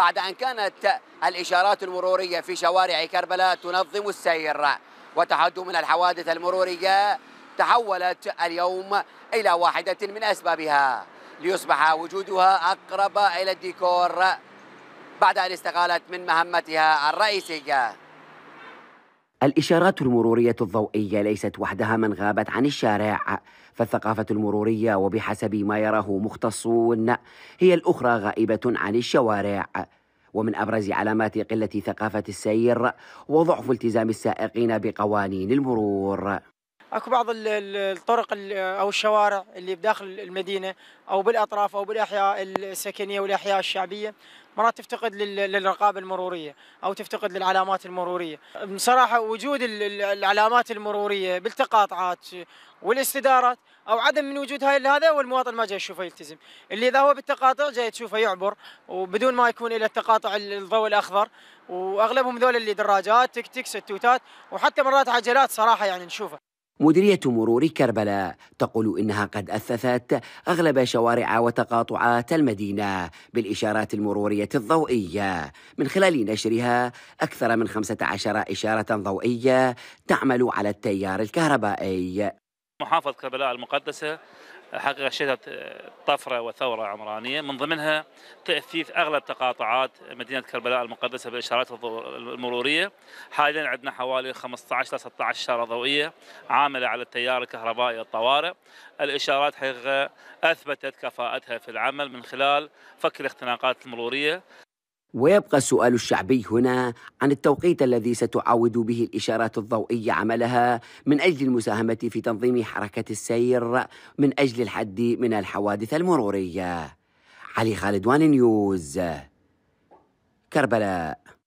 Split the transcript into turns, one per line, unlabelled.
بعد أن كانت الإشارات المرورية في شوارع كربلاء تنظم السير وتحد من الحوادث المرورية تحولت اليوم إلى واحدة من أسبابها ليصبح وجودها أقرب إلى الديكور بعد أن استقالت من مهمتها الرئيسية
الإشارات المرورية الضوئية ليست وحدها من غابت عن الشارع فالثقافة المرورية وبحسب ما يراه مختصون هي الأخرى غائبة عن الشوارع ومن أبرز علامات قلة ثقافة السير وضعف التزام السائقين بقوانين المرور
اكو بعض الطرق او الشوارع اللي بداخل المدينه او بالاطراف او بالاحياء السكنيه والاحياء الشعبيه مرات تفتقد للرقابه المروريه او تفتقد للعلامات المروريه بصراحه وجود العلامات المروريه بالتقاطعات والاستدارات او عدم من وجود هاي هذا والمواطن ما جاي يشوفه يلتزم اللي اذا هو بالتقاطع جاي تشوفه يعبر وبدون ما يكون الى التقاطع الضوء الاخضر واغلبهم ذول اللي دراجات تك تك ستوتات وحتى مرات عجلات صراحه يعني نشوفه
مديرية مرور كربلاء تقول إنها قد أثثت أغلب شوارع وتقاطعات المدينة بالإشارات المرورية الضوئية من خلال نشرها أكثر من 15 إشارة ضوئية تعمل على التيار الكهربائي
محافظة كربلاء المقدسة حقيقة شهدت آه، طفرة وثورة عمرانية من ضمنها تأثيث أغلب تقاطعات مدينة كربلاء المقدسة بالإشارات المرورية حاليا عندنا حوالي 15 إلى 16 إشارة ضوئية عاملة على التيار الكهربائي الطوارئ الإشارات حقيقة أثبتت كفاءتها في العمل من خلال فك الاختناقات المرورية
ويبقى السؤال الشعبي هنا عن التوقيت الذي ستعاود به الإشارات الضوئية عملها من أجل المساهمة في تنظيم حركة السير من أجل الحد من الحوادث المرورية علي خالد وان نيوز كربلاء